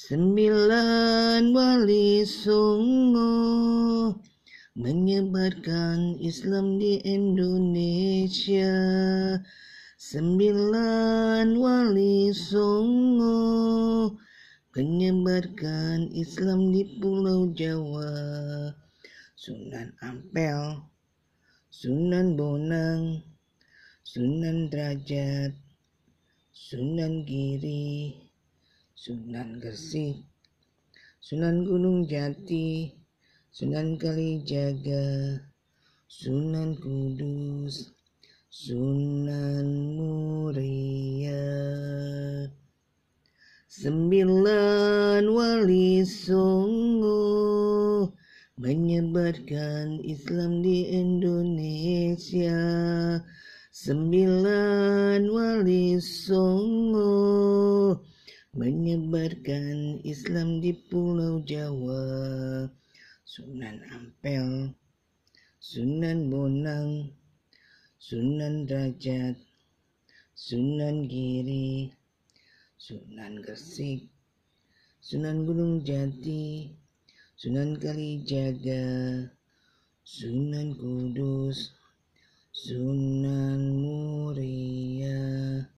Sembilan wali sungguh menyebarkan Islam di Indonesia. Sembilan wali sungguh menyebarkan Islam di Pulau Jawa. Sunan Ampel, Sunan Bonang, Sunan Derajat, Sunan Giri, Sunan Gresik, Sunan Gunung Jati, Sunan Kalijaga, Sunan Kudus, Sunan Muria. Sembilan wali sungguh menyebarkan Islam di Indonesia. Sembilan wali menyebarkan Islam di Pulau Jawa. Sunan Ampel, Sunan Bonang, Sunan Rajat, Sunan Giri, Sunan Gresik, Sunan Gunung Jati, Sunan Kalijaga, Sunan Kudus, Sunan